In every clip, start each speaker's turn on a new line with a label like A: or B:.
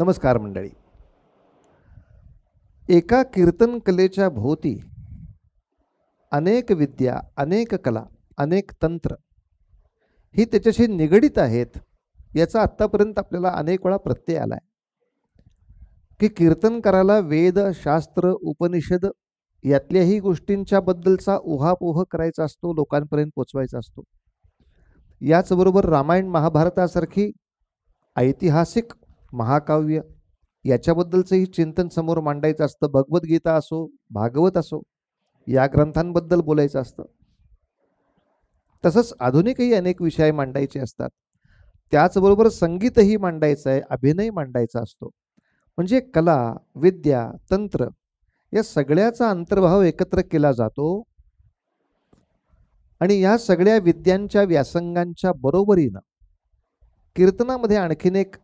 A: नमस्कार मंडळी एका कीर्तन कलेच्या भोवती अनेक विद्या अनेक कला अनेक तंत्र ही त्याच्याशी निगडित आहेत याचा आत्तापर्यंत आपल्याला अनेक वेळा प्रत्यय आला आहे की कीर्तन करायला वेद शास्त्र उपनिषद यातल्याही गोष्टींच्याबद्दलचा उहापोह करायचा असतो लोकांपर्यंत पोचवायचा असतो याचबरोबर रामायण महाभारतासारखी ऐतिहासिक महाकाव्य याच्याबद्दलचंही चिंतन समोर मांडायचं असतं भगवद्गीता असो भागवत असो या ग्रंथांबद्दल बोलायचं असतं तसंच आधुनिकही अनेक विषय मांडायचे असतात त्याचबरोबर संगीतही मांडायचं आहे अभिनय मांडायचा असतो म्हणजे कला विद्या तंत्र या सगळ्याचा अंतर्भाव एकत्र केला जातो आणि या सगळ्या विद्यांच्या व्यासंगांच्या बरोबरीनं कीर्तनामध्ये आणखीन एक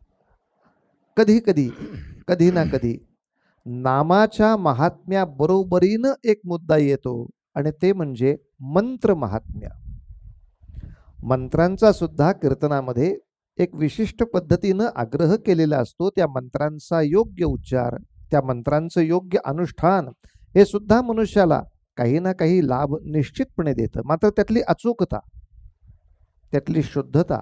A: कधी कधी कधी ना कधी नामाच्या बरोबरीनं एक मुद्दा येतो आणि ते म्हणजे मंत्र महात्म्य मंत्रांचा सुद्धा कीर्तनामध्ये एक विशिष्ट पद्धतीनं आग्रह केलेला असतो त्या मंत्रांचा योग्य उच्चार त्या मंत्रांचं योग्य अनुष्ठान हे सुद्धा मनुष्याला काही ना काही लाभ निश्चितपणे देतं मात्र त्यातली अचूकता त्यातली शुद्धता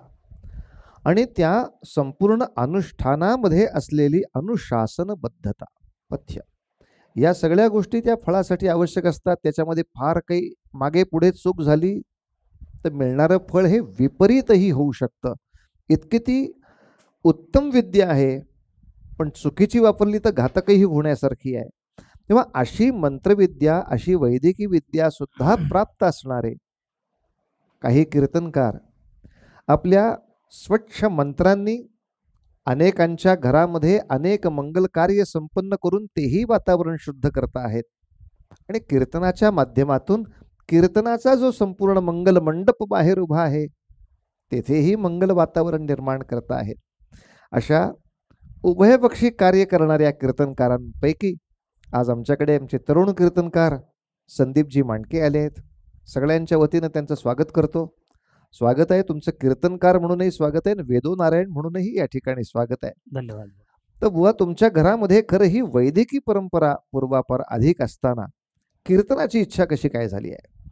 A: आणि त्या संपूर्ण अनुष्ठानामध्ये असलेली अनुशासनबद्धता पथ्य या सगळ्या गोष्टी त्या फळासाठी आवश्यक असतात त्याच्यामध्ये फार काही मागे पुढे चूक झाली तर मिळणारं फळ हे विपरीतही होऊ शकतं इतकी ती उत्तम विद्या आहे पण चुकीची वापरली तर घातकही होण्यासारखी आहे तेव्हा अशी मंत्रविद्या अशी वैदिकी विद्या सुद्धा प्राप्त असणारे काही कीर्तनकार आपल्या स्वच्छ मंत्रांनी अनेकांच्या घरामध्ये अनेक मंगल कार्य संपन्न करून तेही वातावरण शुद्ध करत आहेत आणि कीर्तनाच्या माध्यमातून कीर्तनाचा जो संपूर्ण मंगल मंडप बाहेर उभा आहे तेथेही मंगल वातावरण निर्माण करत आहेत अशा उभयपक्षी कार्य करणाऱ्या कीर्तनकारांपैकी आज आमच्याकडे आमचे तरुण कीर्तनकार संदीपजी मांडके आले आहेत सगळ्यांच्या वतीनं त्यांचं स्वागत करतो स्वागत आहे तुमचं कीर्तनकार म्हणूनही स्वागत आहे वेदो नारायण म्हणूनही या ठिकाणी स्वागत आहे धन्यवाद तर बुवा तुमच्या घरामध्ये खरं ही वैदिकी परंपरा पूर्वापार अधिक असताना कीर्तनाची इच्छा कशी काय झाली आहे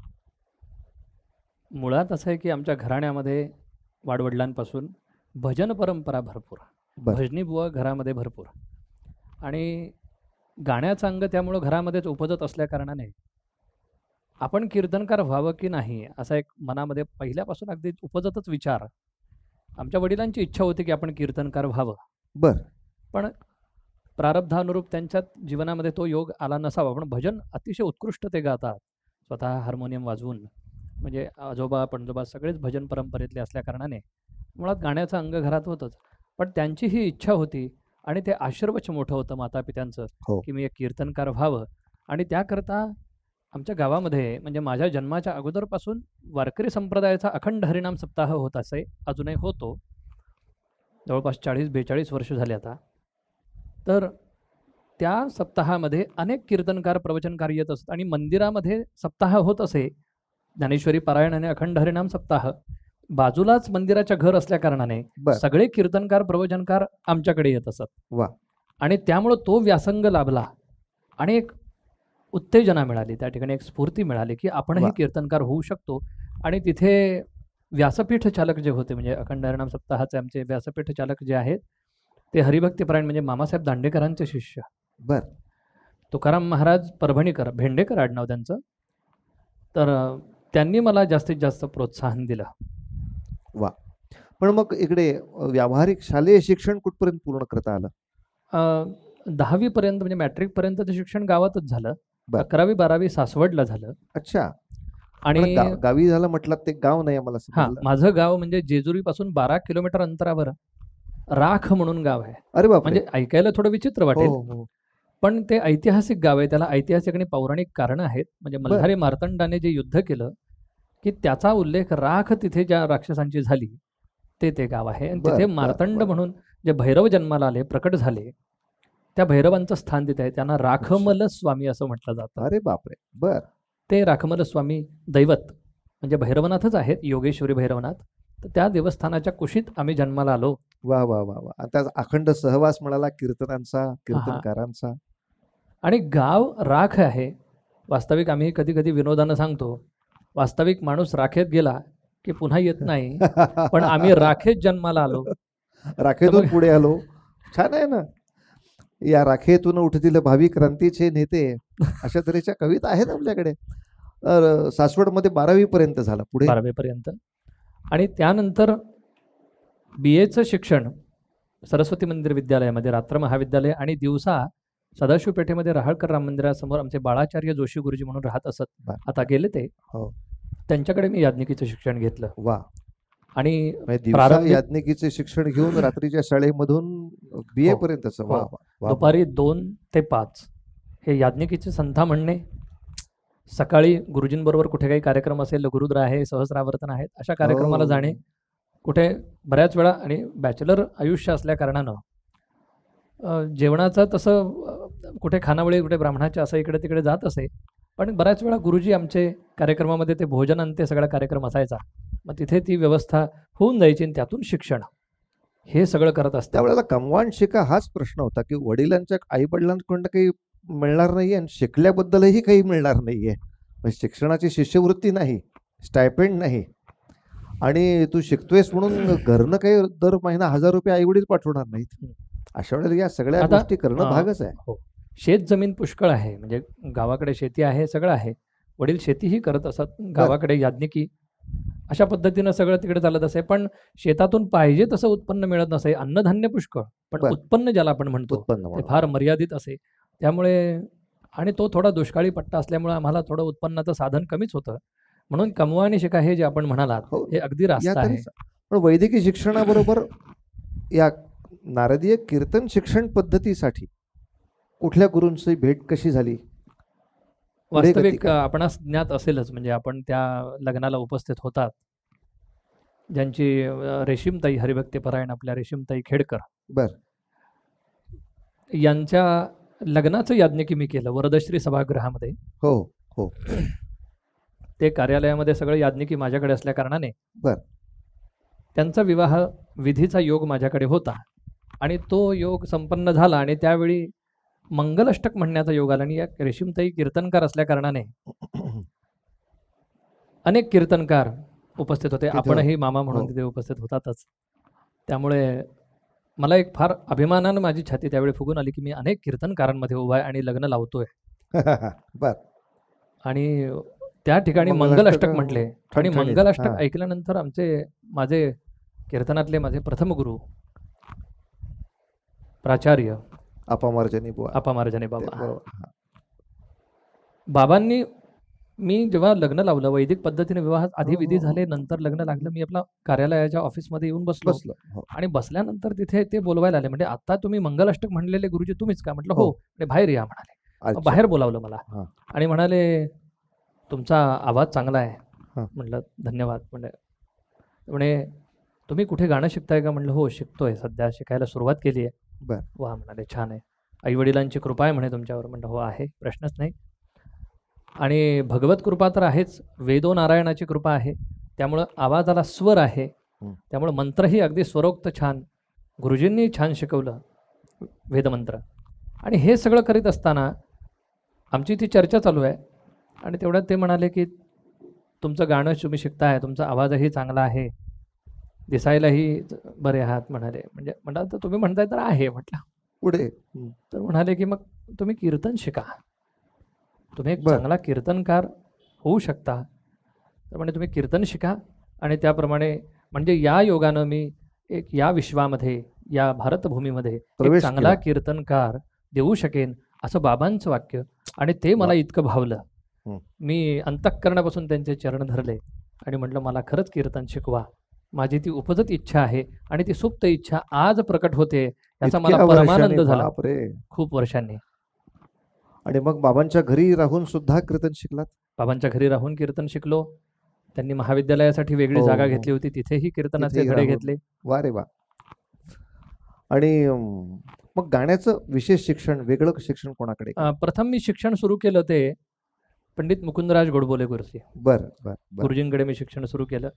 B: मुळात असं आहे की आमच्या घराण्यामध्ये वाडवडिलांपासून भजन परंपरा भरपूर भजनी बुवा घरामध्ये भरपूर आणि गाण्याचं अंग त्यामुळं घरामध्येच उपजत असल्याकारणाने आपण कीर्तनकार व्हावं की नाही असा एक मनामध्ये पहिल्यापासून अगदी उपजतच विचार आमच्या वडिलांची इच्छा होती की आपण कीर्तनकार व्हावं बर पण प्रारब्धानुरूप त्यांच्या जीवनामध्ये तो योग आला नसावा पण भजन अतिशय उत्कृष्ट ते गातात स्वतः हार्मोनियम वाजवून म्हणजे आजोबा पणजोबा सगळेच भजन परंपरेतले असल्याकारणाने मुळात गाण्याचं अंग घरात होतच पण त्यांची ही इच्छा होती आणि ते आशीर्वच मोठं होतं माता पित्यांचं हो. की मी एक कीर्तनकार व्हावं आणि त्याकरता आमच्या गावामध्ये म्हणजे माझ्या जन्माच्या अगोदरपासून वारकरी संप्रदायाचा अखंड हरिनाम सप्ताह होत असे अजूनही होतो जवळपास चाळीस बेचाळीस वर्ष झाले आता तर त्या सप्ताहामध्ये अनेक कीर्तनकार प्रवचनकार येत असत आणि मंदिरामध्ये सप्ताह होत असे ज्ञानेश्वरी पारायण आणि अखंड हरिनाम सप्ताह बाजूलाच मंदिराच्या घर असल्या कारणाने सगळे कीर्तनकार प्रवचनकार आमच्याकडे येत असत वा आणि त्यामुळं तो व्यासंग लाभला आणि एक उत्तेजना मिळाली त्या ठिकाणी एक स्फूर्ती मिळाली की आपणही कीर्तनकार होऊ शकतो आणि तिथे व्यासपीठ चालक जे होते म्हणजे अखंड हरिणाम सप्ताहाचे आमचे व्यासपीठ चालक जे आहेत ते हरिभक्तीपरायण म्हणजे मामासाहेब दांडेकरांचे शिष्य बर तुकाराम महाराज परभणीकर भेंडेकर आडनाव त्यांचं तर त्यांनी मला जास्तीत जास्त प्रोत्साहन दिलं
A: वा पण मग इकडे व्यावहारिक शालेय शिक्षण कुठपर्यंत पूर्ण करता
B: आलं दहावीपर्यंत म्हणजे ते शिक्षण गावातच झालं अकरावी बारावी सासवडला झालं अच्छा
A: आणि गावी झालं म्हटलं ते गाव नाही आम्हाला हा माझं गाव म्हणजे जेजुरी पासून
B: बारा किलोमीटर अंतरावर राख म्हणून गाव आहे अरे म्हणजे
A: ऐकायला थोडं विचित्र वाटेल हो, हो, हो.
B: पण ते ऐतिहासिक गाव आहे त्याला ऐतिहासिक आणि पौराणिक कारण आहेत म्हणजे मल्हारी मार्तंडाने जे युद्ध केलं की त्याचा उल्लेख राख तिथे ज्या राक्षसांची झाली ते ते गाव आहे आणि तिथे मार्तंड म्हणून जे भैरव जन्माला आले प्रकट झाले त्या भैरवांचं स्थान तिथे आहे त्यांना राखमल स्वामी असं म्हटलं जातं अरे बापरे बर ते राखमल स्वामी दैवत म्हणजे भैरवनाथच आहेत योगेश्वरी भैरवनाथ तर त्या देवस्थानाच्या
A: कुशीत आम्ही जन्माला आलो वा वा वा वा त्या अखंड सहवास म्हणाला कीर्तनांचा कीर्तनकारांचा
B: आणि गाव राख आहे वास्तविक आम्ही कधी कधी विनोदानं सांगतो वास्तविक माणूस राखेत गेला की पुन्हा येत नाही पण आम्ही राखेत जन्माला आलो
A: राखेत पुढे आलो छान आहे ना या राखेतून उठतील भावी क्रांतीचे नेते अशा तऱ्हेच्या कविता आहेत आपल्याकडे तर सासवडमध्ये बारावी पर्यंत झालं पुढे बारावीपर्यंत आणि त्यानंतर
B: बी एचं शिक्षण सरस्वती मंदिर विद्यालयामध्ये रात्र महाविद्यालय आणि दिवसा सदाशिव पेठेमध्ये राहळकर राम मंदिरासमोर आमचे बाळाचार्य जोशी गुरुजी म्हणून राहत असत आता गेले ते हो त्यांच्याकडे मी याज्ञिकीचं शिक्षण घेतलं वा आणि म्हणजे
A: याज्ञिकीचे शिक्षण घेऊन रात्रीच्या शाळेमधून बी ए पर्यंत दुपारी
B: दोन ते पाच हे याज्ञिकीचे संथा म्हणणे सकाळी गुरुजींबरोबर कुठे काही कार्यक्रम असेल गुरुद्र आहे सहस्रावर्तन आहेत अशा कार्यक्रमाला हो. जाणे कुठे बऱ्याच वेळा आणि बॅचलर आयुष्य असल्या कारणानं जेवणाचं तसं कुठे खानावळी कुठे ब्राह्मणाच्या असं इकडे तिकडे जात असे पण बऱ्याच वेळा गुरुजी आमचे कार्यक्रमामध्ये ते भोजन ते सगळा कार्यक्रम असायचा मग तिथे ती व्यवस्था होऊन जायची आणि
A: त्यातून शिक्षण हे सगळं करत असतं त्यावेळेला कमवान शिका हाच प्रश्न होता की वडिलांच्या आई वडिलांकडून काही मिळणार नाही आणि शिकल्याबद्दलही काही मिळणार नाही आहे म्हणजे शिक्षणाची शिष्यवृत्ती नाही स्टायपेंड नाही आणि तू शिकतोयस म्हणून घरनं काही दर महिना हजार रुपये वडील पाठवणार नाहीत अशा वेळेला या सगळ्या गोष्टी करणं भागच आहे
B: हो. शेत जमीन पुष्कळ आहे म्हणजे गावाकडे शेती आहे सगळं आहे वडील शेतीही करत असत गावाकडे याज्ञिकी अशा पद्धतीनं सगळं तिकडे चालत असे पण शेतातून पाहिजे तसं उत्पन्न मिळत नसे अन्नधान्य पुष्कळ पण उत्पन्न ज्याला आपण म्हणतो ते फार मर्यादित असे त्यामुळे आणि तो थोडा दुष्काळी पट्टा असल्यामुळे आम्हाला थोडं उत्पन्नाचं साधन कमीच होतं म्हणून कमवा आणि शिका हे जे आपण म्हणालात हो. हे अगदी रास्त आहे
A: पण वैद्यकीय शिक्षणाबरोबर या नारदीय कीर्तन शिक्षण पद्धतीसाठी कुठल्या गुरूंची भेट कशी झाली वास्तविक
B: आपणास ज्ञात असेलच म्हणजे आपण त्या लग्नाला उपस्थित होतात ज्यांची रेशीमताई हरिभक्ती परायण आपल्या रेशीमताई खेडकर बर यांच्या लग्नाचं याज्ञिकी मी केलं वरदश्री सभागृहामध्ये
A: हो हो
B: ते कार्यालयामध्ये सगळं याज्ञिकी माझ्याकडे असल्या कारणाने बर त्यांचा विवाह विधीचा योग माझ्याकडे होता आणि तो योग संपन्न झाला आणि त्यावेळी मंगलष्टक म्हणण्याचा योग आला आणि या रेशीमताई कीर्तनकार असल्या कारणाने अनेक कीर्तनकार उपस्थित होते आपणही मामा म्हणून हो. तिथे उपस्थित होतातच त्यामुळे मला एक फार अभिमानानं माझी छाती त्यावेळी फुगून आली की मी अनेक कीर्तनकारांमध्ये उभा आहे आणि लग्न लावतोय आणि त्या ठिकाणी अष्टक म्हटले आणि अष्टक ऐकल्यानंतर आमचे माझे कीर्तनातले माझे प्रथम गुरु
A: प्राचार्य अपामार्जनी बुवा
B: बाबा बाबांनी मी जेव्हा लग्न लावलं वैदिक पद्धतीने विवाह आधी विधी झाले नंतर लग्न लागलं मी आपला कार्यालयाच्या ऑफिसमध्ये येऊन बसलो बसलो हो. आणि बसल्यानंतर तिथे ते बोलवायला आले म्हणजे आता तुम्ही मंगलाष्टक म्हणलेले गुरुजी तुम्हीच का म्हटलं हो आणि हो. बाहेर या म्हणाले बाहेर बोलावलं मला आणि म्हणाले तुमचा आवाज चांगला आहे म्हणलं म्हटलं धन्यवाद म्हणजे म्हणे तुम्ही कुठे गाणं शिकताय का म्हणलं हो शिकतोय सध्या शिकायला सुरुवात केली आहे बर वा म्हणाले छान आहे आई वडिलांची कृपा आहे म्हणे तुमच्यावर म्हणलं हो आहे प्रश्नच नाही आणि भगवत कृपा तर आहेच वेदो नारायणाची कृपा आहे त्यामुळं आवाजाला स्वर आहे त्यामुळं मंत्रही अगदी स्वरोक्त छान गुरुजींनी छान शिकवलं वेदमंत्र आणि हे सगळं करीत असताना आमची ती चर्चा चालू आहे आणि तेवढ्यात ते म्हणाले की तुमचं गाणं तुम्ही शिकताय तुमचा आवाजही चांगला आहे दिसायलाही बरे आहात म्हणाले म्हणजे म्हणाल तर तुम्ही म्हणताय तर आहे म्हटलं
A: पुढे तर म्हणाले
B: की मग तुम्ही कीर्तन शिका तुम्ही एक चांगला कीर्तनकार होऊ शकता तर म्हणजे तुम्ही कीर्तन शिका आणि त्याप्रमाणे म्हणजे या योगानं मी एक या विश्वामध्ये या भारतभूमीमध्ये चांगला कीर्तनकार देऊ शकेन असं बाबांचं वाक्य आणि ते मला इतकं भावलं मी अंतःकरणापासून त्यांचे चरण धरले आणि म्हटलं मला खरंच कीर्तन शिकवा माझी ती उपजत इच्छा आहे आणि ती सुप्त इच्छा आज प्रकट होते याचा मला परमानंद झाला
A: खूप वर्षांनी आणि मग बाबांच्या घरी राहून सुद्धा कीर्तन शिकलात बाबांच्या घरी
B: राहून कीर्तन शिकलो त्यांनी महाविद्यालयासाठी वेगळी हो, जागा हो. घेतली होती तिथेही कीर्तनाचे धडे हो. घेतले
A: वा रे वा आणि मग गाण्याचं विशेष शिक्षण वेगळं शिक्षण कोणाकडे
B: प्रथम मी शिक्षण सुरू केलं ते पंडित मुकुंदराज गोडबोले गुरुजी बर बर गुरुजींकडे मी शिक्षण सुरू केलं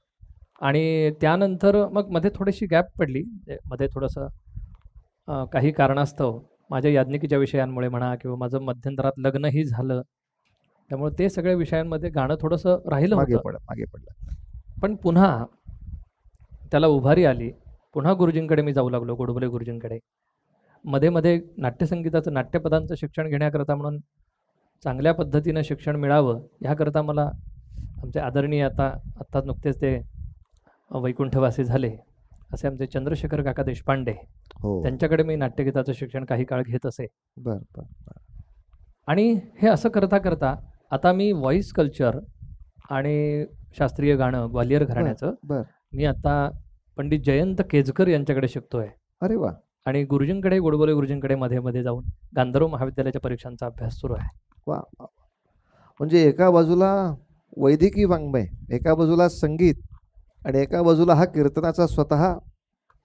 B: आणि त्यानंतर मग मध्ये थोडीशी गॅप पडली म्हणजे मध्ये थोडंसं काही कारणास्तव माझ्या याज्ञिकीच्या विषयांमुळे म्हणा किंवा माझं मध्यंतरात लग्नही झालं त्यामुळे ते सगळ्या विषयांमध्ये गाणं थोडंसं राहिलं मागे पडलं मागे पडलं पण पुन्हा त्याला उभारी आली पुन्हा गुरुजींकडे मी जाऊ लागलो गोडबोले गुरुजींकडे मध्ये मध्ये नाट्यसंगीताचं नाट्यपदांचं शिक्षण घेण्याकरता म्हणून चांगल्या पद्धतीनं शिक्षण मिळावं ह्याकरता मला आमचे आदरणीय आता आत्ताच नुकतेच ते वैकुंठवासी झाले असे आमचे चंद्रशेखर काका देशपांडे हो त्यांच्याकडे मी नाट्यगीताचं शिक्षण काही काळ घेत असे
A: बर बर
B: आणि हे असं करता करता आता मी व्हॉइस कल्चर आणि शास्त्रीय गाणं ग्वालियर घराण्याचं मी आता पंडित जयंत केजकर यांच्याकडे शिकतोय अरे वा आणि गुरुजींकडे गोडबोले गुरुजींकडे मध्ये मध्ये जाऊन गांधर्व महाविद्यालयाच्या परीक्षांचा अभ्यास सुरू आहे
A: वा म्हणजे एका बाजूला वैदिकी वाङ्मय एका बाजूला संगीत आणि एका बाजूला हा कीर्तनाचा स्वतः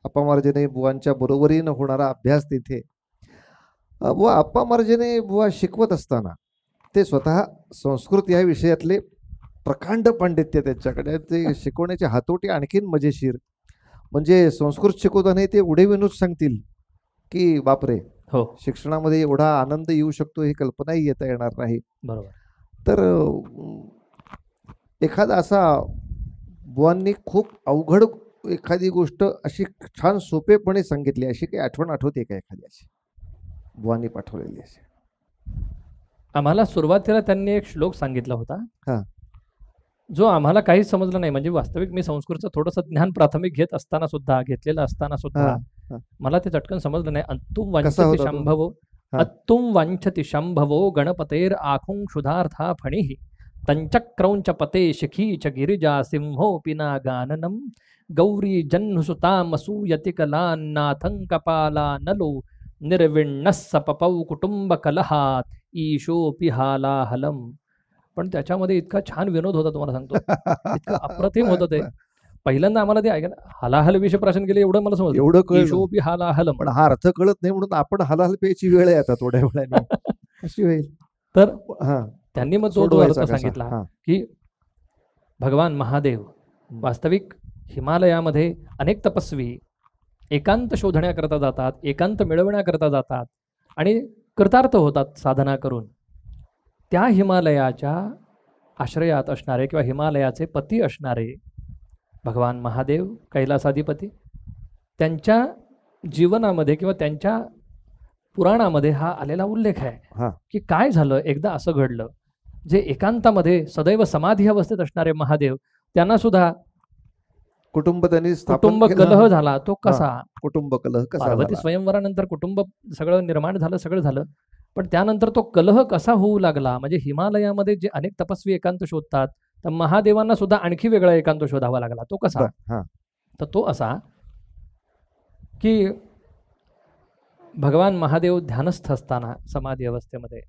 A: अप्पामार्जने बुवांच्या बरोबरीनं होणारा अभ्यास तिथे बुवा अप्पामार्जने बुवा शिकवत असताना ते स्वतः संस्कृत या विषयातले प्रकांड पांडित्य त्यांच्याकडे ते शिकवण्याची हातोटी आणखीन मजेशीर म्हणजे संस्कृत शिकवताना ते विनूच सांगतील की बापरे हो शिक्षणामध्ये एवढा आनंद येऊ शकतो ही कल्पनाही येता येणार नाही बरोबर तर एखादा असा बुवांनी खूप अवघड एखादी गोष्ट अशी छान सोपेपणे सांगितली अशी काही आठवण आठवते का एखादी अशी बुवांनी पाठवलेली अशी
B: आम्हाला सुरुवातीला त्यांनी एक श्लोक सांगितला होता हा जो आम्हाला काही समजला नाही म्हणजे वास्तविक मी संस्कृतचं थोडस ज्ञान प्राथमिक घेत असताना सुद्धा घेतलेलं असताना सुद्धा मला ते चटकन समजलं नाही अंतुम कसा शंभवो शंभवो गणपतेर आखुं क्षुधार्था फणीही पते च गिरिजा सिंहोऽपि नागाननं गौरी जह्नुसुतामसूयति नलो निर्विण्णः सपपौ कुटुंबकलहात ईशोऽपि हालाहलम पण त्याच्यामध्ये इतका छान
A: विनोद होता तुम्हाला सांगतो
B: इतका अप्रतिम होत ते पहिल्यांदा आम्हाला ते ऐकलं हलाहल विषय प्राशन केले एवढं मला समजलं एवढं कळशोपी
A: हालाहल पण हा अर्थ कळत नाही म्हणून आपण हलाहल प्यायची वेळ आहे आता थोड्या वेळाने अशी होईल तर हा त्यांनी मग जोडू अर्थ सांगितला
B: की भगवान महादेव वास्तविक हिमालयामध्ये अनेक तपस्वी एकांत शोधण्याकरता जातात एकांत मिळवण्याकरता जातात आणि कृतार्थ होतात साधना करून त्या हिमालयाच्या आश्रयात असणारे किंवा हिमालयाचे पती असणारे भगवान महादेव कैलासाधिपती त्यांच्या जीवनामध्ये किंवा त्यांच्या पुराणामध्ये हा आलेला उल्लेख आहे की काय झालं एकदा असं घडलं जे एकांतामध्ये सदैव समाधी अवस्थेत असणारे महादेव त्यांना सुद्धा
A: कुटुंब त्यांनी कुटुंब कलह झाला तो कसा कुटुंब कलह पार्वती
B: स्वयंवरानंतर कुटुंब सगळं निर्माण झालं सगळं झालं पण त्यानंतर तो कलह कसा होऊ लागला म्हणजे हिमालयामध्ये जे अनेक तपस्वी एकांत शोधतात तर महादेवांना सुद्धा आणखी वेगळा एकांत शोधावा लागला तो कसा तर तो असा की भगवान महादेव ध्यानस्थ असताना समाधी अवस्थेमध्ये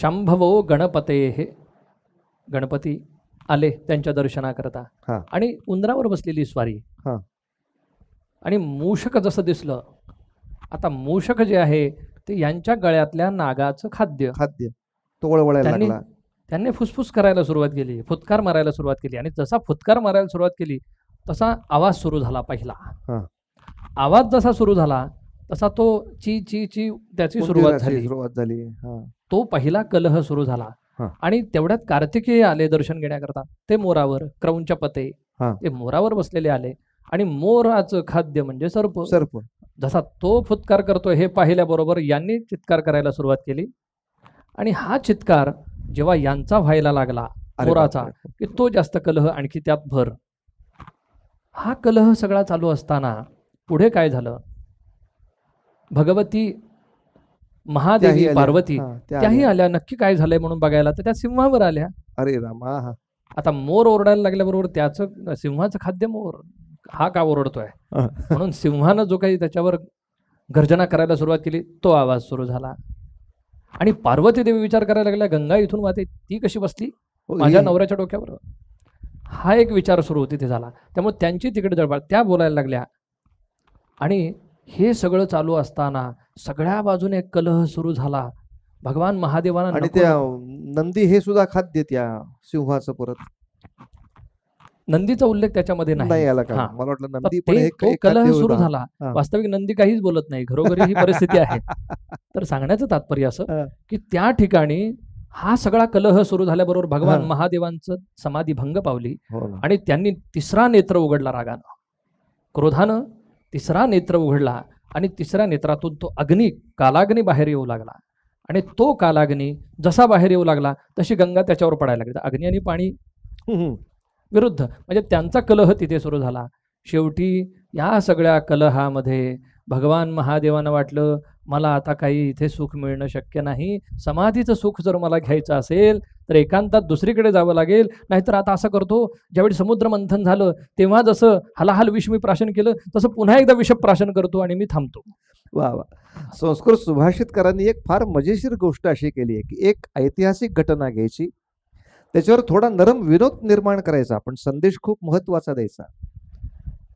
B: शंभवो गणपते हे गणपती आले त्यांच्या दर्शनाकरता आणि उंदरावर बसलेली स्वारी
A: आणि
B: मूषक जसं दिसलं आता मूषक जे आहे ते यांच्या गळ्यातल्या नागाचं खाद्य खाद्य तो त्यांनी- त्यांनी फुसफुस करायला सुरुवात केली फुतकार मारायला सुरुवात केली आणि जसा फुतकार मारायला सुरुवात केली तसा आवाज सुरू झाला पहिला आवाज जसा सुरू झाला तसा तो ची ची ची त्याची सुरुवात झाली
A: सुरुवात झाली
B: तो पहिला कलह सुरू झाला आणि तेवढ्यात कार्तिकेय आले दर्शन घेण्याकरता ते मोरावर क्रौंच्या पते ते मोरावर बसलेले आले आणि मोराचं खाद्य म्हणजे सर्प सर्प जसा तो फुत्कार करतो हे पाहिल्याबरोबर यांनी चित्कार करायला सुरुवात केली आणि हा चित्कार जेव्हा यांचा व्हायला लागला मोराचा. की तो जास्त कलह आणखी त्यात भर हा कलह सगळा चालू असताना पुढे काय झालं भगवती
A: महादेवी पार्वती त्याही
B: आल्या. नक्की काय झालंय म्हणून बघायला तर त्या सिंहावर आल्या अरे रामा आता मोर ओरडायला लागल्याबरोबर त्याचं सिंहाचं खाद्य मोर हा का ओरडतोय म्हणून सिंहानं जो काही त्याच्यावर गर्जना करायला सुरुवात केली तो आवाज सुरू झाला आणि पार्वती देवी विचार करायला लागल्या गंगा इथून वाहते ती कशी बसली हो, माझ्या नवऱ्याच्या डोक्यावर हा एक विचार सुरू होती ते झाला त्यामुळे त्यांची तिकडे जळपाळ त्या बोलायला लागल्या आणि हे सगळं चालू असताना सगळ्या बाजूने कलह सुरू झाला भगवान महादेवांना आणि त्या
A: नंदी हे सुद्धा खाद्य त्या सिंहाचं परत नंदीचा उल्लेख त्याच्यामध्ये नाही आला मला वाटलं नंदी पण कलह सुरू झाला वास्तविक
B: नंदी काहीच बोलत नाही घरोघरी ही परिस्थिती आहे तर सांगण्याचं तात्पर्य असं की त्या ठिकाणी हा सगळा कलह सुरू झाल्याबरोबर भगवान महादेवांचं समाधी भंग पावली हो आणि त्यांनी तिसरा नेत्र उघडला रागानं क्रोधानं तिसरा नेत्र उघडला आणि तिसऱ्या नेत्रातून तो अग्नी कालाग्नी बाहेर येऊ लागला आणि तो कालाग्नी जसा बाहेर येऊ लागला तशी गंगा त्याच्यावर पडायला लागली अग्नी आणि पाणी विरुद्ध म्हणजे त्यांचा कलह तिथे सुरू झाला शेवटी या सगळ्या कलहामध्ये भगवान महादेवानं वाटलं मला आता काही इथे सुख मिळणं शक्य नाही समाधीचं सुख जर मला घ्यायचं असेल तर एकांतात दुसरीकडे जावं लागेल नाहीतर आता असं करतो ज्यावेळी समुद्र मंथन झालं तेव्हा जसं
A: हलाहल विष मी प्राशन केलं तसं
B: पुन्हा एकदा विष प्राशन
A: करतो आणि मी थांबतो वा वा संस्कृत सुभाषितकरांनी एक फार मजेशीर गोष्ट अशी केली आहे की एक ऐतिहासिक घटना घ्यायची त्याच्यावर थोडा नरम विनोद निर्माण करायचा पण संदेश खूप महत्वाचा द्यायचा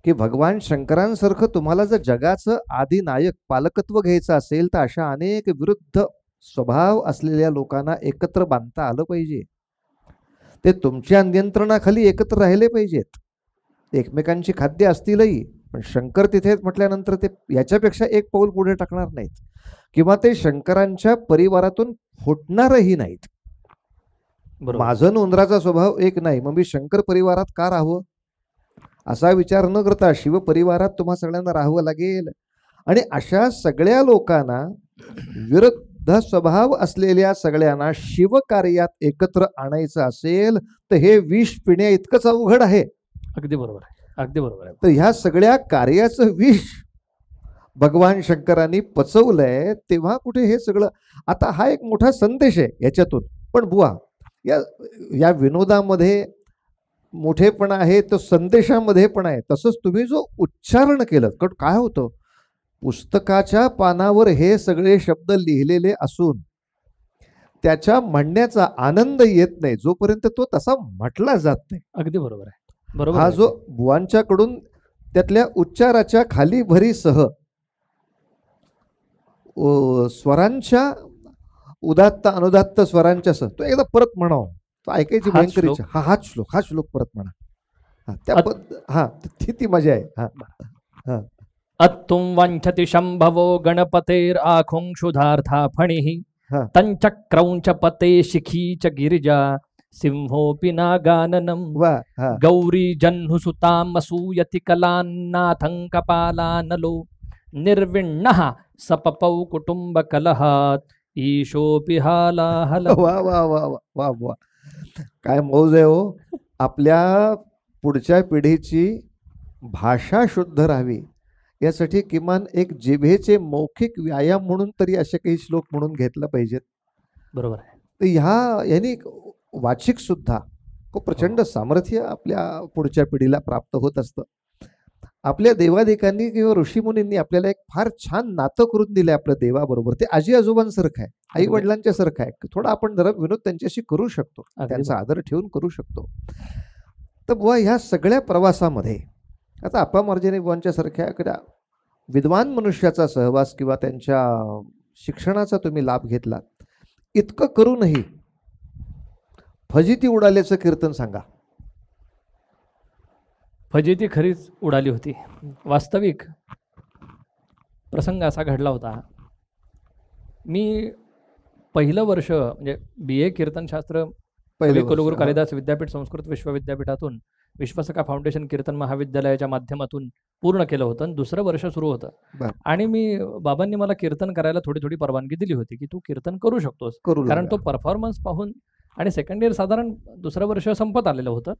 A: की भगवान शंकरांसारखं तुम्हाला जर जगाचं आदिनायक पालकत्व घ्यायचं असेल तर अशा अनेक विरुद्ध स्वभाव असलेल्या लोकांना एकत्र बांधता आलं पाहिजे ते तुमच्या नियंत्रणाखाली एकत्र राहिले पाहिजेत एकमेकांची खाद्य असतीलही पण शंकर तिथे म्हटल्यानंतर ते याच्यापेक्षा एक पाऊल पुढे टाकणार नाहीत किंवा ते शंकरांच्या परिवारातून फुटणारही नाहीत माझं नोंदराचा स्वभाव एक नाही मग मी शंकर परिवारात का राहावं असा विचार न करता शिवपरिवारात तुम्हा सगळ्यांना राहावं लागेल आणि अशा सगळ्या लोकांना विरुद्ध स्वभाव असलेल्या सगळ्यांना शिवकार्यात एकत्र आणायचं असेल तर हे विष पिण्या इतकंच अवघड आहे अगदी बरोबर आहे अगदी बरोबर आहे तर ह्या सगळ्या कार्याचं विष भगवान शंकरांनी पचवलंय तेव्हा कुठे हे सगळं आता हा एक मोठा संदेश आहे याच्यातून पण बुवा या या विनोदामध्ये मोठेपणा आहे तो संदेशामध्ये पण आहे तसंच तुम्ही जो उच्चारण केलं कट काय होतं पुस्तकाच्या पानावर हे सगळे शब्द लिहिलेले असून त्याच्या म्हणण्याचा आनंद येत नाही जोपर्यंत तो तसा म्हटला जात नाही अगदी बरोबर आहे बरोबर हा जो बुवांच्याकडून त्यातल्या उच्चाराच्या खाली भरीसह स्वरांच्या उदात्त अनुदात्त स्वरांच्या सह तो एकदा परत म्हणावं ऐकायची भयंकर इच्छा हा हाच श्लोक हा श्लोक परत म्हणा त्या पद हा ती मजा आहे हा
B: पते शिखी च गिरिजा सिंहोपि नागाननं गौरी जह्नुसुतामसूयति कलान्नाथङ्कपालानलो निर्विण्णः सपपौ कुटुम्बकलहात् ईशोऽपि हालाहल वा वा
A: वा वा वा वा काय मौज आहे हो आपल्या पुढच्या पिढीची भाषा शुद्ध राहावी यासाठी किमान एक जिभेचे मौखिक व्यायाम म्हणून तरी असे काही श्लोक म्हणून घेतला पाहिजेत बरोबर आहे तर ह्या यांनी वाचिक सुद्धा खूप प्रचंड हो. सामर्थ्य आपल्या पुढच्या पिढीला प्राप्त होत असतं आपल्या देवाधिकांनी किंवा ऋषीमुनींनी आपल्याला एक फार छान नातं करून दिलं आपल्या देवाबरोबर ते आजी आजोबांसारखं आहे आई वडिलांच्या सारखं आहे थोडा आपण जरा विनोद त्यांच्याशी करू शकतो त्यांचा आदर ठेवून करू शकतो तर बुवा ह्या सगळ्या प्रवासामध्ये आता आपा मार्जिनी बुवांच्या सारख्या विद्वान मनुष्याचा सहवास किंवा त्यांच्या शिक्षणाचा तुम्ही लाभ घेतला इतकं करूनही फजिती उडाल्याचं कीर्तन सांगा फजिती
B: खरीच उडाली होती वास्तविक प्रसंग असा घडला होता मी पहिलं वर्ष म्हणजे बी ए कीर्तनशास्त्र कुलगुरु कालिदास विद्यापीठ संस्कृत विश्वविद्यापीठातून विश्वसखा फाउंडेशन कीर्तन महाविद्यालयाच्या माध्यमातून पूर्ण केलं होतं दुसरं वर्ष सुरू होतं आणि मी बाबांनी मला कीर्तन करायला थोडी थोडी परवानगी दिली होती की तू कीर्तन करू शकतोस कारण तो परफॉर्मन्स पाहून आणि सेकंड इयर साधारण दुसरं वर्ष संपत आलेलं होतं